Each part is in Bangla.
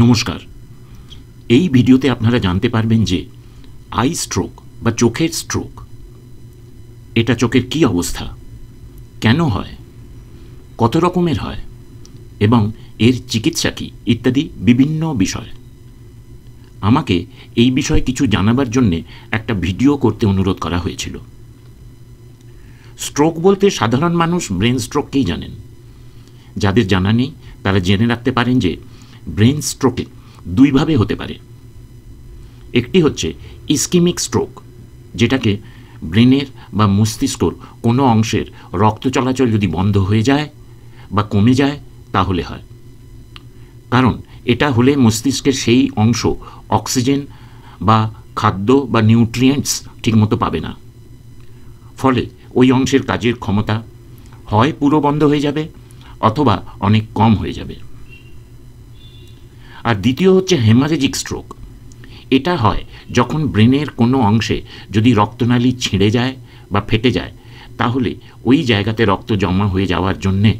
নমস্কার এই ভিডিওতে আপনারা জানতে পারবেন যে আই স্ট্রোক বা চোখের স্ট্রোক এটা চোখের কি অবস্থা কেন হয় কত রকমের হয় এবং এর চিকিৎসা কী ইত্যাদি বিভিন্ন বিষয় আমাকে এই বিষয়ে কিছু জানাবার জন্যে একটা ভিডিও করতে অনুরোধ করা হয়েছিল স্ট্রোক বলতে সাধারণ মানুষ ব্রেন স্ট্রোককেই জানেন যাদের জানা নেই তারা জেনে রাখতে পারেন যে ব্রেন স্ট্রোকে দুইভাবে হতে পারে একটি হচ্ছে ইস্কিমিক স্ট্রোক যেটাকে ব্রেনের বা মস্তিষ্কর কোনো অংশের রক্ত চলাচল যদি বন্ধ হয়ে যায় বা কমে যায় তাহলে হয় কারণ এটা হলে মস্তিষ্কের সেই অংশ অক্সিজেন বা খাদ্য বা নিউট্রিয়েন্টস ঠিকমতো পাবে না ফলে ওই অংশের কাজের ক্ষমতা হয় পুরো বন্ধ হয়ে যাবে অথবা অনেক কম হয়ে যাবে আর দ্বিতীয় হচ্ছে হেমারেজিক স্ট্রোক এটা হয় যখন ব্রেনের কোনো অংশে যদি রক্তনালী ছিঁড়ে যায় বা ফেটে যায় তাহলে ওই জায়গাতে রক্ত জমা হয়ে যাওয়ার জন্যে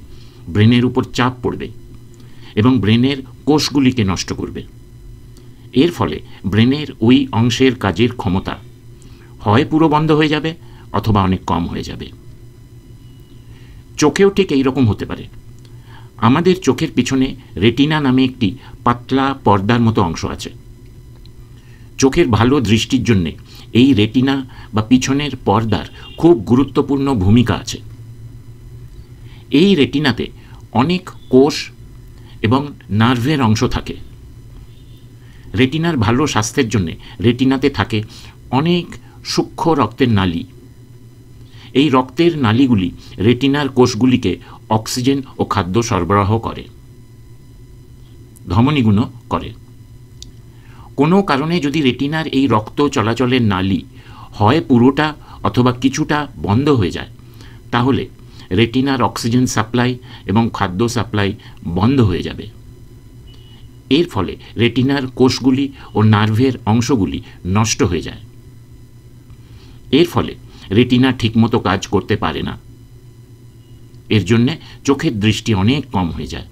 ব্রেনের উপর চাপ পড়বে এবং ব্রেনের কোষগুলিকে নষ্ট করবে এর ফলে ব্রেনের ওই অংশের কাজের ক্ষমতা হয় পুরো বন্ধ হয়ে যাবে অথবা অনেক কম হয়ে যাবে চোখেও ঠিক এইরকম হতে পারে আমাদের চোখের পিছনে রেটিনা নামে একটি পাতলা পর্দার মতো অংশ আছে চোখের ভালো দৃষ্টির জন্যে এই রেটিনা বা পিছনের পর্দার খুব গুরুত্বপূর্ণ ভূমিকা আছে এই রেটিনাতে অনেক কোষ এবং নার্ভের অংশ থাকে রেটিনার ভালো স্বাস্থ্যের জন্যে রেটিনাতে থাকে অনেক সূক্ষ্ম রক্তের নালী এই রক্তের নালীগুলি রেটিনার কোষগুলিকে অক্সিজেন ও খাদ্য সরবরাহ করে ধমনীগুণ করে কোনো কারণে যদি রেটিনার এই রক্ত চলাচলের নালি হয় পুরোটা অথবা কিছুটা বন্ধ হয়ে যায় তাহলে রেটিনার অক্সিজেন সাপ্লাই এবং খাদ্য সাপ্লাই বন্ধ হয়ে যাবে এর ফলে রেটিনার কোষগুলি ও নার্ভের অংশগুলি নষ্ট হয়ে যায় এর ফলে রেটিনা ঠিকমতো কাজ করতে পারে না এর জন্যে চোখের দৃষ্টি অনেক কম হয়ে যায়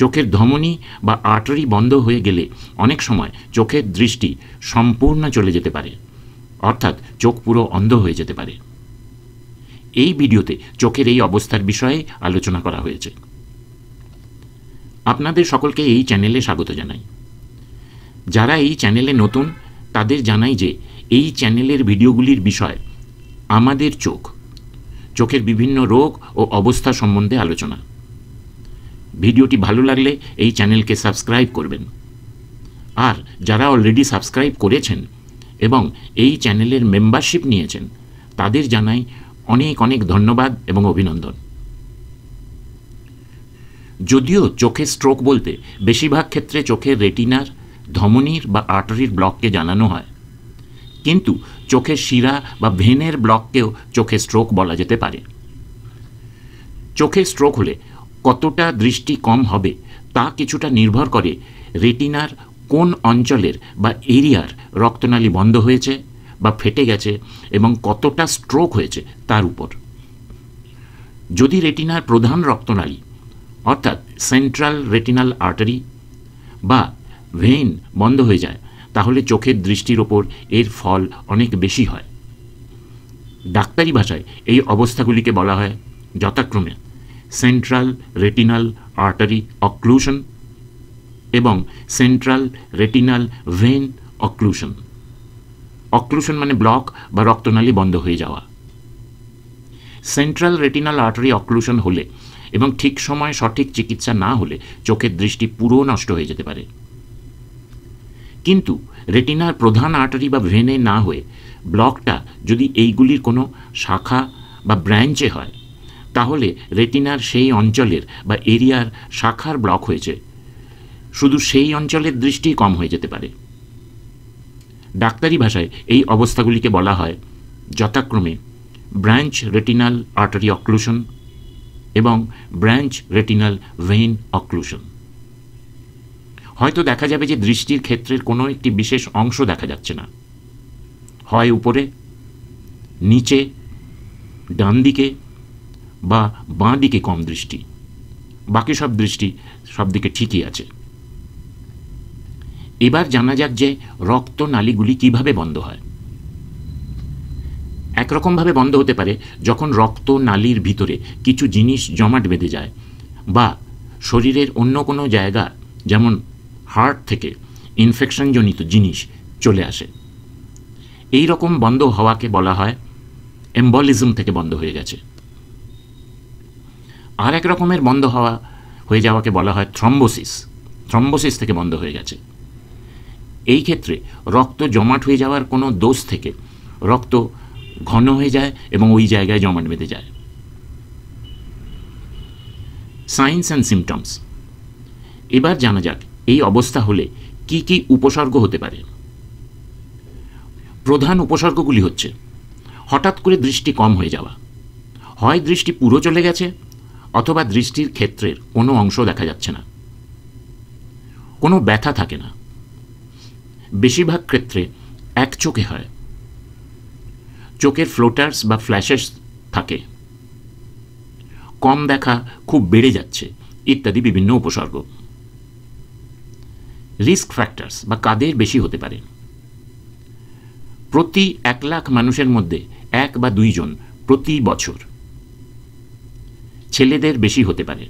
চোখের ধমনি বা আটরি বন্ধ হয়ে গেলে অনেক সময় চোখের দৃষ্টি সম্পূর্ণ চলে যেতে পারে অর্থাৎ চোখ পুরো অন্ধ হয়ে যেতে পারে এই ভিডিওতে চোখের এই অবস্থার বিষয়ে আলোচনা করা হয়েছে আপনাদের সকলকে এই চ্যানেলে স্বাগত জানাই যারা এই চ্যানেলে নতুন তাদের জানাই যে এই চ্যানেলের ভিডিওগুলির বিষয় আমাদের চোখ চোখের বিভিন্ন রোগ ও অবস্থা সম্বন্ধে আলোচনা ভিডিওটি ভালো লাগলে এই চ্যানেলকে সাবস্ক্রাইব করবেন আর যারা অলরেডি সাবস্ক্রাইব করেছেন এবং এই চ্যানেলের মেম্বারশিপ নিয়েছেন তাদের জানাই অনেক অনেক ধন্যবাদ এবং অভিনন্দন যদিও চোখে স্ট্রোক বলতে বেশিরভাগ ক্ষেত্রে চোখের রেটিনার ধমনির বা আর্টারির ব্লককে জানানো হয় কিন্তু চোখের শিরা বা ভেনের ব্লককেও চোখে স্ট্রোক বলা যেতে পারে চোখে স্ট্রোক হলে কতটা দৃষ্টি কম হবে তা কিছুটা নির্ভর করে রেটিনার কোন অঞ্চলের বা এরিয়ার রক্তনালী বন্ধ হয়েছে বা ফেটে গেছে এবং কতটা স্ট্রোক হয়েছে তার উপর যদি রেটিনার প্রধান রক্তনালী অর্থাৎ সেন্ট্রাল রেটিনাল আর্টারি বা ভেইন বন্ধ হয়ে যায় তাহলে চোখের দৃষ্টির ওপর এর ফল অনেক বেশি হয় ডাক্তারি ভাষায় এই অবস্থাগুলিকে বলা হয় যথাক্রমে সেন্ট্রাল রেটিনাল আর্টারি অক্লুশন এবং central retinal vein occlusion occlusion মানে ব্লক বা রক্তনালী বন্ধ হয়ে যাওয়া সেন্ট্রাল রেটিনাল আর্টারি অক্লুশন হলে এবং ঠিক সময়ে সঠিক চিকিৎসা না হলে চোখের দৃষ্টি পুরো নষ্ট হয়ে যেতে পারে কিন্তু রেটিনার প্রধান আর্টারি বা ভেনে না হয়ে ব্লকটা যদি এইগুলির কোনো শাখা বা ব্রাঞ্চে হয় তাহলে রেটিনার সেই অঞ্চলের বা এরিয়ার শাখার ব্লক হয়েছে শুধু সেই অঞ্চলের দৃষ্টি কম হয়ে যেতে পারে ডাক্তারি ভাষায় এই অবস্থাগুলিকে বলা হয় যথাক্রমে ব্রাঞ্চ রেটিনাল আর্টারি অক্লুশন এবং ব্রাঞ্চ রেটিনাল ভেইন অক্লুশন হয়তো দেখা যাবে যে দৃষ্টির ক্ষেত্রের কোনো একটি বিশেষ অংশ দেখা যাচ্ছে না হয় উপরে নিচে ডান দিকে বা বাঁ দিকে কম দৃষ্টি বাকি সব দৃষ্টি সব দিকে ঠিকই আছে এবার জানা যাক যে রক্ত নালীগুলি কিভাবে বন্ধ হয় একরকমভাবে বন্ধ হতে পারে যখন রক্ত নালীর ভিতরে কিছু জিনিস জমাট বেঁধে যায় বা শরীরের অন্য কোনো জায়গা যেমন হার্ট থেকে ইনফেকশনজনিত জিনিস চলে আসে এই রকম বন্ধ হওয়াকে বলা হয় এম্বলিজম থেকে বন্ধ হয়ে গেছে আর এক রকমের বন্ধ হওয়া হয়ে যাওয়াকে বলা হয় থ্রম্বোসিস থ্রম্বোসিস থেকে বন্ধ হয়ে গেছে এই ক্ষেত্রে রক্ত জমাট হয়ে যাওয়ার কোনো দোষ থেকে রক্ত ঘন হয়ে যায় এবং ওই জায়গায় জমাট বেঁধে যায় সাইন্স অ্যান্ড সিমটমস এবার জানা যাক এই অবস্থা হলে কি কি উপসর্গ হতে পারে প্রধান উপসর্গগুলি হচ্ছে হঠাৎ করে দৃষ্টি কম হয়ে যাওয়া হয় দৃষ্টি পুরো চলে গেছে অথবা দৃষ্টির ক্ষেত্রের কোনো অংশ দেখা যাচ্ছে না কোনো ব্যথা থাকে না বেশিরভাগ ক্ষেত্রে এক চোখে হয় চোখের ফ্লোটার্স বা ফ্ল্যাশেস থাকে কম দেখা খুব বেড়ে যাচ্ছে ইত্যাদি বিভিন্ন উপসর্গ রিস্ক ফ্যাক্টরস বা কাদের বেশি হতে পারে প্রতি এক লাখ মানুষের মধ্যে এক বা দুইজন প্রতি বছর ছেলেদের বেশি হতে পারে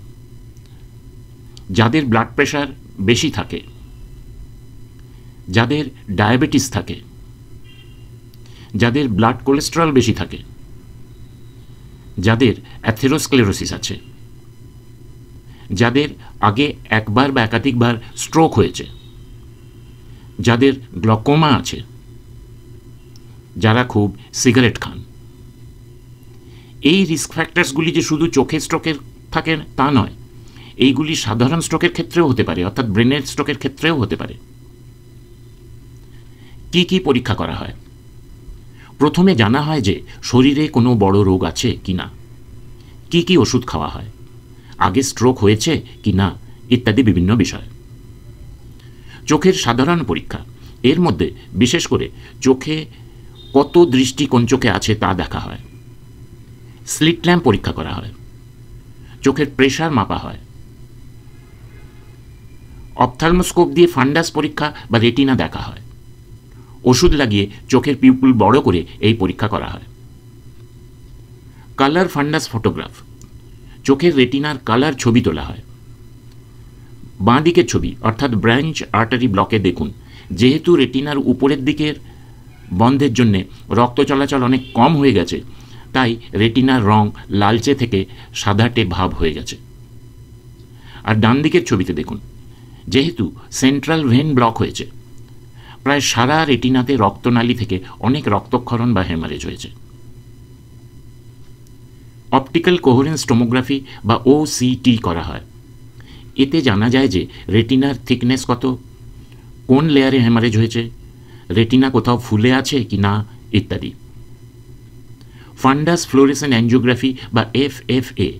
যাদের ব্লাড প্রেশার বেশি থাকে যাদের ডায়াবেটিস থাকে যাদের ব্লাড কোলেস্ট্রল বেশি থাকে যাদের অ্যাথেরোস্ক্লেরোসিস আছে যাদের আগে একবার বা একাধিকবার স্ট্রোক হয়েছে যাদের গ্লকোমা আছে যারা খুব সিগারেট খান এই রিস্ক ফ্যাক্টার্সগুলি যে শুধু চোখের স্ট্রোকের থাকে তা নয় এইগুলি সাধারণ স্ট্রোকের ক্ষেত্রেও হতে পারে অর্থাৎ ব্রেনের স্ট্রোকের ক্ষেত্রেও হতে পারে কি কি পরীক্ষা করা হয় প্রথমে জানা হয় যে শরীরে কোনো বড় রোগ আছে কি না কী কী ওষুধ খাওয়া হয় আগে স্ট্রোক হয়েছে কি না ইত্যাদি বিভিন্ন বিষয় চোখের সাধারণ পরীক্ষা এর মধ্যে বিশেষ করে চোখে কত দৃষ্টিকোণ চোখে আছে তা দেখা হয় স্লিট ল্যাম্প পরীক্ষা করা হয় চোখের প্রেশার মাপা হয় অপথালমোস্কোপ দিয়ে ফান্ডাস পরীক্ষা বা রেটিনা দেখা হয় ওষুধ লাগিয়ে চোখের পিপুল বড় করে এই পরীক্ষা করা হয় কালার ফান্ডাস ফটোগ্রাফ চোখের রেটিনার কালার ছবি তোলা হয় বাঁ দিকের ছবি অর্থাৎ ব্রাঞ্চ আর্টারি ব্লকে দেখুন যেহেতু রেটিনার উপরের দিকের বন্ধের জন্যে রক্ত চলাচল অনেক কম হয়ে গেছে তাই রেটিনার রং লালচে থেকে সাদাটে ভাব হয়ে গেছে আর ডান দিকের ছবিতে দেখুন যেহেতু সেন্ট্রাল ভেন ব্লক হয়েছে প্রায় সারা রেটিনাতে রক্তনালী থেকে অনেক রক্তক্ষরণ বা হেমারেজ হয়েছে অপটিক্যাল কোহরেন্স টোমোগ্রাফি বা ওসিটি করা হয় এতে জানা যায় যে রেটিনার থিকনেস কত কোন লেয়ারে হ্যামারেজ হয়েছে রেটিনা কোথাও ফুলে আছে কি না ইত্যাদি ফান্ডাস ফ্লোরেসেন অ্যাঞ্জিওগ্রাফি বা এফ এফ এ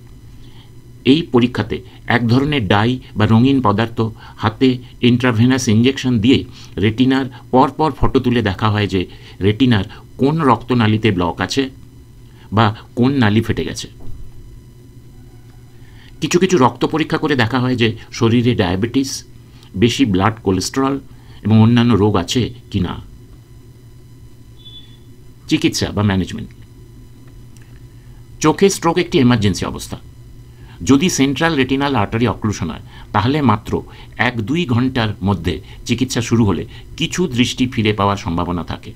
এই পরীক্ষাতে এক ধরনের ডাই বা রঙিন পদার্থ হাতে ইন্ট্রাভেনাস ইঞ্জেকশন দিয়ে রেটিনার পরপর ফটো তুলে দেখা হয় যে রেটিনার কোন রক্তনালিতে ব্লক আছে বা কোন নালি ফেটে গেছে কিছু কিছু রক্ত পরীক্ষা করে দেখা হয় যে শরীরে ডায়াবেটিস বেশি ব্লাড কোলেস্টেরল এবং অন্যান্য রোগ আছে কি না চিকিৎসা বা ম্যানেজমেন্ট চোখে স্ট্রোক একটি এমার্জেন্সি অবস্থা যদি সেন্ট্রাল রেটিনাল আর্টারি অক্লুশন হয় তাহলে মাত্র এক দুই ঘন্টার মধ্যে চিকিৎসা শুরু হলে কিছু দৃষ্টি ফিরে পাওয়ার সম্ভাবনা থাকে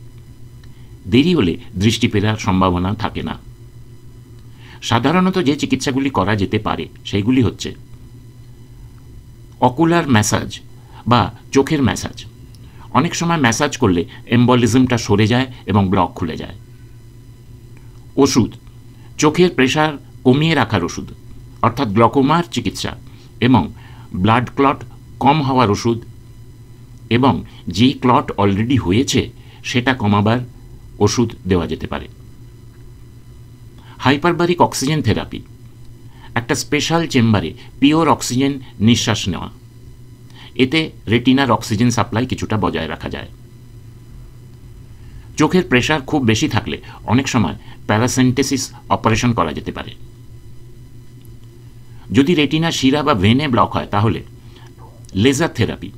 দেরি হলে দৃষ্টি ফেরার সম্ভাবনা থাকে না সাধারণত যে চিকিৎসাগুলি করা যেতে পারে সেইগুলি হচ্ছে অকুলার ম্যাসাজ বা চোখের ম্যাসাজ অনেক সময় ম্যাসাজ করলে এম্বলিজমটা সরে যায় এবং ব্লক খুলে যায় ওষুধ চোখের প্রেশার কমিয়ে রাখার ওষুধ অর্থাৎ গ্লকোমার চিকিৎসা এবং ব্লাড ক্লট কম হওয়ার ওষুধ এবং যে ক্লট অলরেডি হয়েছে সেটা কমাবার ওষুধ দেওয়া যেতে পারে হাইপারবারিক অক্সিজেন থেরাপি একটা স্পেশাল চেম্বারে পিওর অক্সিজেন নিঃশ্বাস নেওয়া এতে রেটিনার অক্সিজেন সাপ্লাই কিছুটা বজায় রাখা যায় চোখের প্রেশার খুব বেশি থাকলে অনেক সময় প্যারাসেন্টেসিস অপারেশন করা যেতে পারে যদি রেটিনা শিরা বা ভেনে ব্লক হয় তাহলে লেজার থেরাপি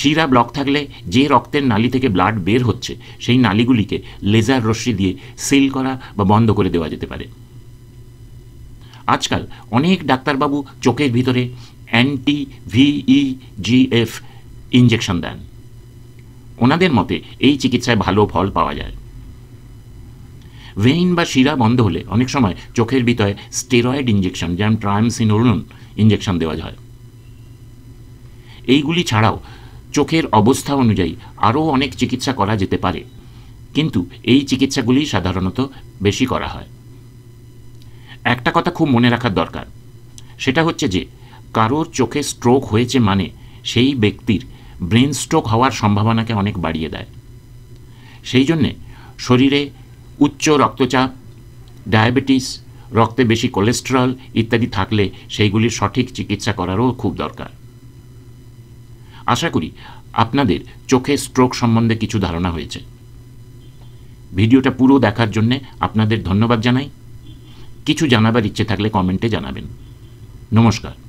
শিরা ব্লক থাকলে যে রক্তের নালি থেকে ব্লাড বের হচ্ছে সেই নালিগুলিকে লেজার রশ্মি দিয়ে সিল করা বা বন্ধ করে দেওয়া যেতে পারে আজকাল অনেক ডাক্তারবাবু চোখের ভিতরে অ্যান্টি ভিইজিএফ ইঞ্জেকশন দেন ওনাদের মতে এই চিকিৎসায় ভালো ফল পাওয়া যায় ভেইন বা শিরা বন্ধ হলে অনেক সময় চোখের ভিতরে স্টেরয়েড ইঞ্জেকশন যেমন ট্রায়ামসিনোরুন ইঞ্জেকশন দেওয়া হয় এইগুলি ছাড়াও চোখের অবস্থা অনুযায়ী আরও অনেক চিকিৎসা করা যেতে পারে কিন্তু এই চিকিৎসাগুলি সাধারণত বেশি করা হয় একটা কথা খুব মনে রাখার দরকার সেটা হচ্ছে যে কারোর চোখে স্ট্রোক হয়েছে মানে সেই ব্যক্তির ব্রেন স্ট্রোক হওয়ার সম্ভাবনাকে অনেক বাড়িয়ে দেয় সেই জন্যে শরীরে উচ্চ রক্তচাপ ডায়াবেটিস রক্তে বেশি কোলেস্টেরল ইত্যাদি থাকলে সেইগুলির সঠিক চিকিৎসা করারও খুব দরকার আশা করি আপনাদের চোখে স্ট্রোক সম্বন্ধে কিছু ধারণা হয়েছে ভিডিওটা পুরো দেখার জন্যে আপনাদের ধন্যবাদ জানাই কিছু জানাবার ইচ্ছে থাকলে কমেন্টে জানাবেন নমস্কার